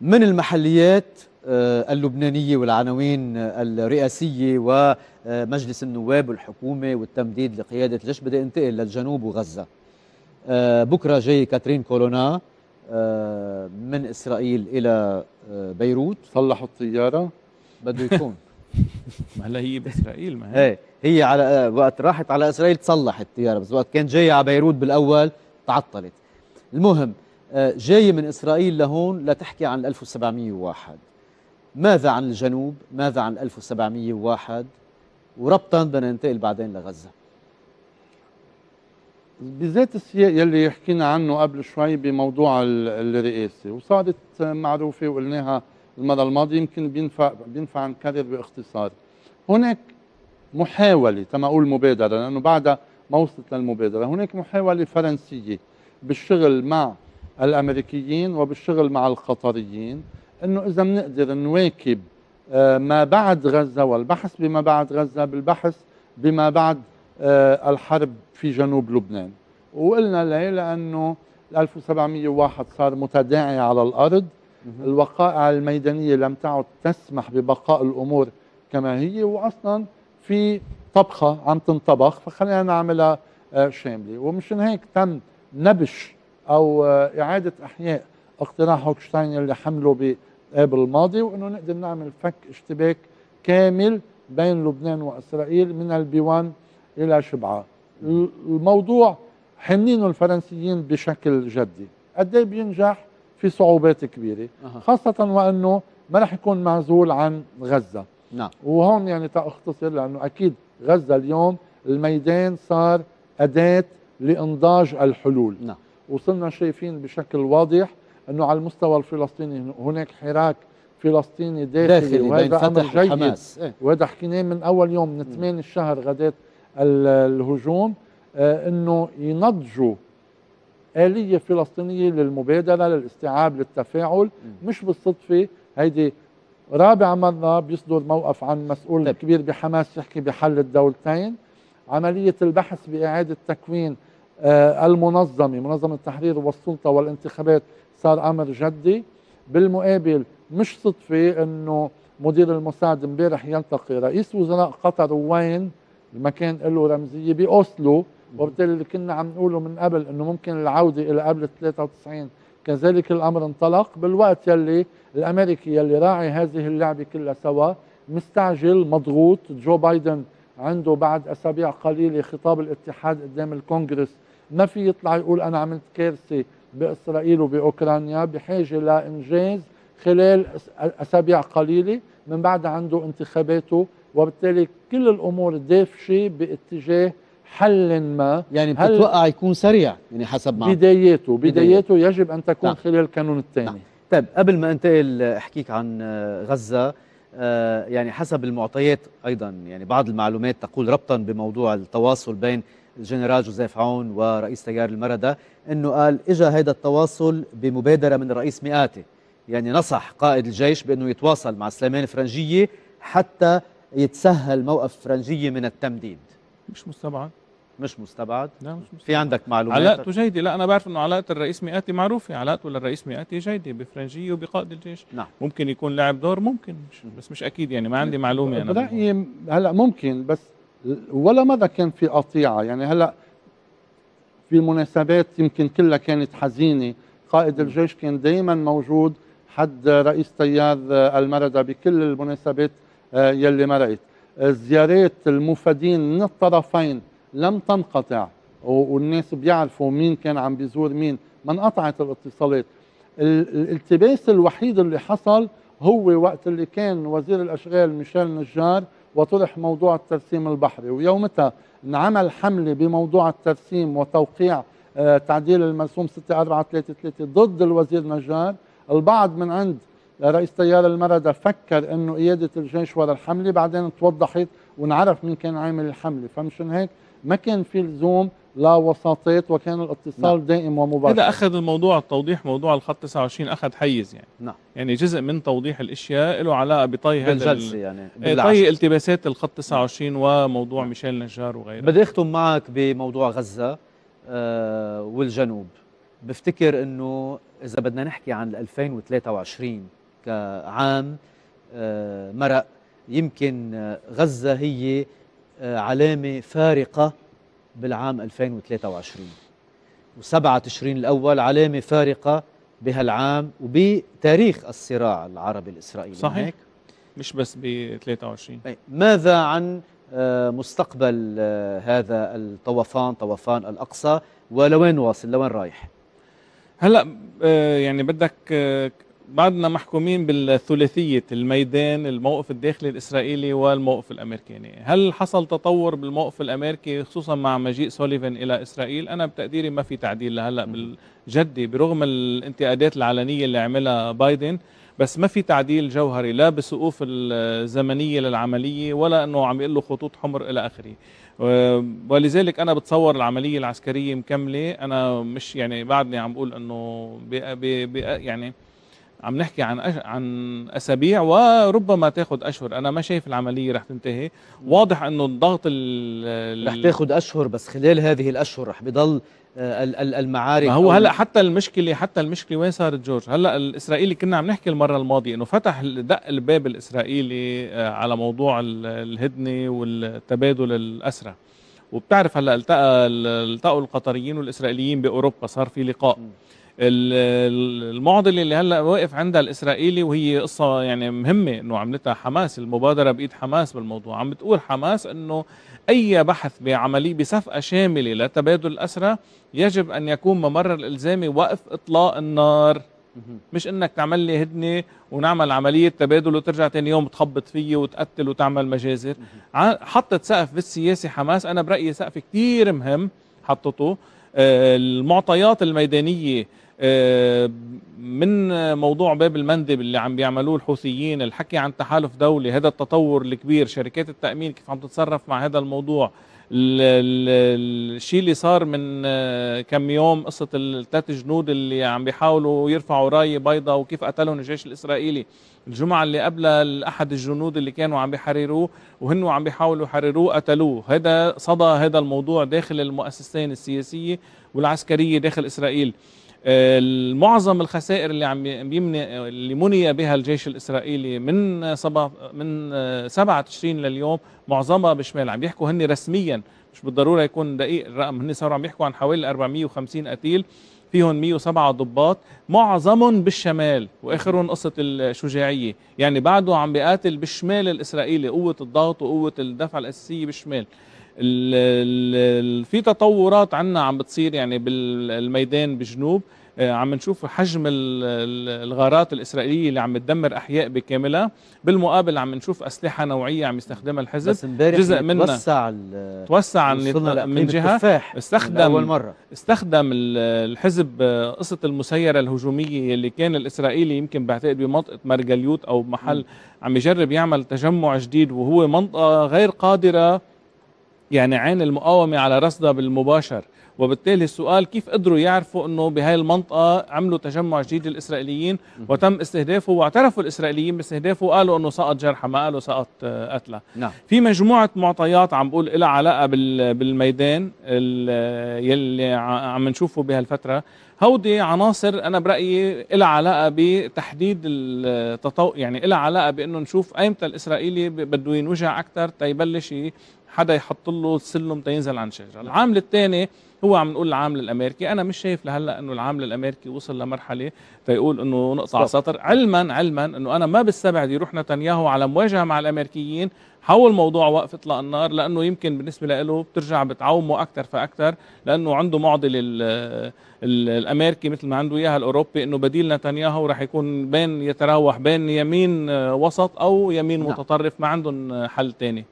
من المحليات آه، اللبنانية والعناوين آه، الرئاسية ومجلس النواب والحكومة والتمديد لقيادة الجيش بدي انتقل للجنوب وغزة آه، بكرة جاي كاترين كولونا من إسرائيل إلى بيروت صلحوا الطيارة بده يكون ما هلا هي بإسرائيل ما هي إيه، هي على وقت راحت على إسرائيل تصلحت الطيارة بس وقت كان جاية على بيروت بالأول تعطلت المهم آه، جاي من إسرائيل لهون لتحكي عن 1701 ماذا عن الجنوب ماذا عن 1701 وربطا بدنا ننتقل بعدين لغزة بذات السياق يلي حكينا عنه قبل شوي بموضوع الرئاسة وصارت معروفة وقلناها المرة الماضية يمكن بينفع بينفع نكرر باختصار هناك محاولة كما أقول مبادرة لأنه بعدها ما وصلت للمبادرة هناك محاولة فرنسية بالشغل مع الأمريكيين وبالشغل مع القطريين أنه إذا بنقدر نواكب آه، ما بعد غزة والبحث بما بعد غزة بالبحث بما بعد آه، الحرب في جنوب لبنان وقلنا ليه لأنه 1701 صار متداعي على الأرض الوقائع الميدانية لم تعد تسمح ببقاء الأمور كما هي وأصلا في طبخة عم تنطبخ فخلينا نعملها آه، شاملة ومشان هيك تم نبش او اعاده احياء اقتراح هوكشتاين اللي حمله بابل الماضي وانه نقدر نعمل فك اشتباك كامل بين لبنان واسرائيل من البيوان الى شبعه الموضوع حملينه الفرنسيين بشكل جدي قد إيه بينجح في صعوبات كبيره خاصه وانه ما راح يكون معزول عن غزه نعم وهون يعني تاختصر لانه اكيد غزه اليوم الميدان صار اداه لانضاج الحلول نعم وصلنا شايفين بشكل واضح انه على المستوى الفلسطيني هناك حراك فلسطيني داخلي, داخلي وهذا امر جيد حماس. إيه؟ وهذا حكيناه من اول يوم من 8 الشهر غدات الهجوم آه انه ينضجوا آلية فلسطينية للمبادرة للاستيعاب للتفاعل مش بالصدفة هيدي رابع مرة بيصدر موقف عن مسؤول طيب. كبير بحماس يحكي بحل الدولتين عملية البحث بإعادة تكوين آه، المنظمة منظمة التحرير والسلطة والانتخابات صار أمر جدي بالمقابل مش صدفة أنه مدير المساعد امبارح يلتقي رئيس وزراء قطر وين المكان له رمزية بأوسلو وبالتالي اللي كنا عم نقوله من قبل أنه ممكن العودة إلى قبل 93 كذلك الأمر انطلق بالوقت يلي الأمريكي يلي راعي هذه اللعبة كلها سوا مستعجل مضغوط جو بايدن عنده بعد أسابيع قليلة خطاب الاتحاد قدام الكونغرس ما في يطلع يقول أنا عملت كارثة بإسرائيل وبأوكرانيا بحاجة لإنجاز خلال أسابيع قليلة من بعد عنده انتخاباته وبالتالي كل الأمور دافشة باتجاه حل ما يعني بتتوقع يكون سريع يعني حسب ما بداياته بداياته يجب أن تكون نعم. خلال القانون الثاني نعم. طيب قبل ما انتقل احكيك عن آه، غزة آه، يعني حسب المعطيات أيضا يعني بعض المعلومات تقول ربطا بموضوع التواصل بين الجنرال جوزيف عون ورئيس تيار المردة أنه قال إجا هذا التواصل بمبادرة من الرئيس مئاتي يعني نصح قائد الجيش بأنه يتواصل مع سليمان الفرنجية حتى يتسهل موقف فرنجية من التمديد مش مستبعد مش مستبعد لا مش مستبعد. في عندك معلومات علاقته جيده لا انا بعرف انه علاقه الرئيس مئاتي معروفه علاقته للرئيس مئاتي جيده بفرنجيه وبقائد الجيش نعم. ممكن يكون لعب دور ممكن مش بس مش اكيد يعني ما عندي معلومه انا هلا ممكن بس ولا مره كان في قطيعه يعني هلا في مناسبات يمكن كلها كانت حزينه قائد الجيش كان دائما موجود حد رئيس تيار المردة بكل المناسبات آه، يلي مرقت زيارات المفادين من الطرفين لم تنقطع والناس بيعرفوا مين كان عم بيزور مين ما انقطعت الاتصالات الالتباس الوحيد اللي حصل هو وقت اللي كان وزير الاشغال ميشيل نجار وطرح موضوع الترسيم البحري ويومتها انعمل حملة بموضوع الترسيم وتوقيع آه، تعديل المرسوم 6433 ضد الوزير نجار البعض من عند رئيس تيار المردة فكر انه قيادة الجيش ورا الحملة بعدين توضحت ونعرف مين كان عامل الحملة فمشان هيك ما كان في لزوم لا وساطات وكان الاتصال نعم. دائم ومباشر اذا اخذ الموضوع التوضيح موضوع الخط 29 اخذ حيز يعني نعم يعني جزء من توضيح الاشياء له علاقه بطي هذا بالجلسه يعني إيه، طي التباسات الخط 29 وموضوع نعم. ميشيل نجار وغيره بدي اختم معك بموضوع غزه آه والجنوب بفتكر انه اذا بدنا نحكي عن 2023 كعام آه مرق يمكن غزه هي آه، علامه فارقه بالعام 2023 و7 تشرين الأول علامة فارقة بهالعام وبتاريخ الصراع العربي الإسرائيلي صحيح هيك؟ مش بس ب 23 ماذا عن آه، مستقبل آه، هذا الطوفان طوفان الأقصى ولوين واصل لوين رايح هلا آه، يعني بدك بعدنا محكومين بالثلاثية الميدان الموقف الداخلي الإسرائيلي والموقف الأمريكي هل حصل تطور بالموقف الأمريكي خصوصا مع مجيء سوليفان إلى إسرائيل أنا بتقديري ما في تعديل لهلأ جدي برغم الانتقادات العلنية اللي عملها بايدن بس ما في تعديل جوهري لا بسقوف الزمنية للعملية ولا أنه عم يقول له خطوط حمر إلى آخره ولذلك أنا بتصور العملية العسكرية مكملة أنا مش يعني بعدني عم بقول أنه بي بي بي يعني عم نحكي عن أش... عن اسابيع وربما تاخذ اشهر انا ما شايف العمليه رح تنتهي واضح انه الضغط ال... رح تاخذ اشهر بس خلال هذه الاشهر رح بضل آه، المعارك ما هو هلا حتى المشكله حتى المشكله وين صارت جورج هلا الاسرائيلي كنا عم نحكي المره الماضيه انه فتح دق الباب الاسرائيلي آه، على موضوع الهدنه والتبادل الاسرى وبتعرف هلا التقى التقوا القطريين والاسرائيليين باوروبا صار في لقاء المعضله اللي هلا واقف عندها الاسرائيلي وهي قصه يعني مهمه انه عملتها حماس المبادره بايد حماس بالموضوع عم بتقول حماس انه اي بحث بعمليه بصفقه شامله لتبادل الاسرى يجب ان يكون ممر الالزامي وقف اطلاق النار مش انك تعمل لي هدنه ونعمل عمليه تبادل وترجع ثاني يوم تخبط فيي وتقتل وتعمل مجازر حطت سقف بالسياسي حماس انا برايي سقف كثير مهم حطته آه، المعطيات الميدانيه آه، من موضوع باب المندب اللي عم بيعملوه الحوثيين الحكي عن تحالف دولي هذا التطور الكبير شركات التأمين كيف عم تتصرف مع هذا الموضوع الشيء اللي صار من آه، كم يوم قصة الثلاث جنود اللي عم بيحاولوا يرفعوا راية بيضاء وكيف قتلهم الجيش الإسرائيلي الجمعة اللي قبلها أحد الجنود اللي كانوا عم بيحرروه وهن عم بيحاولوا يحرروه قتلوه هذا صدى هذا الموضوع داخل المؤسستين السياسية والعسكرية داخل إسرائيل معظم الخسائر اللي عم بيمني اللي مني بها الجيش الاسرائيلي من آه، سبعة من 7 تشرين لليوم معظمها بشمال عم يحكوا هن رسميا مش بالضروره يكون دقيق الرقم هن صاروا عم يحكوا عن حوالي 450 قتيل فيهم 107 ضباط معظمهم بالشمال واخرهم قصه الشجاعيه يعني بعده عم بيقاتل بالشمال الاسرائيلي قوه الضغط وقوه الدفع الاساسيه بالشمال في تطورات عنا عم بتصير يعني بالميدان بالجنوب آه، عم نشوف حجم الغارات الاسرائيليه اللي عم تدمر احياء بكاملها بالمقابل عم نشوف اسلحه نوعيه عم يستخدمها الحزب بس جزء منها توسع توسع من جهه استخدم اول مره استخدم الحزب آه، قصه المسيره الهجوميه اللي كان الاسرائيلي يمكن بعتقد بمنطقه مرجليوت او محل عم يجرب يعمل تجمع جديد وهو منطقه غير قادره يعني عين المقاومة على رصدها بالمباشر وبالتالي السؤال كيف قدروا يعرفوا انه بهاي المنطقه عملوا تجمع جديد للاسرائيليين وتم استهدافه واعترفوا الاسرائيليين باستهدافه وقالوا انه سقط جرحى ما قالوا سقط آه، قتلى نعم. في مجموعه معطيات عم بقول لها علاقه بالميدان يلي عم نشوفه بهالفتره هودي عناصر انا برايي لها علاقه بتحديد التطو يعني لها علاقه بانه نشوف ايمتى الاسرائيلي بده ينوجع اكثر تيبلش حدا يحط له سلم تينزل عن شجره العامل الثاني هو عم نقول العامل الامريكي انا مش شايف لهلا انه العامل الامريكي وصل لمرحله تيقول انه نقطع سطر علما علما انه انا ما بستبعد يروح نتنياهو على مواجهه مع الامريكيين حول موضوع وقف اطلاق النار لانه يمكن بالنسبه له بترجع بتعومه اكثر فاكثر لانه عنده معضله الامريكي مثل ما عنده اياها الاوروبي انه بديل نتنياهو راح يكون بين يتراوح بين يمين وسط او يمين نعم. متطرف ما عندهم حل ثاني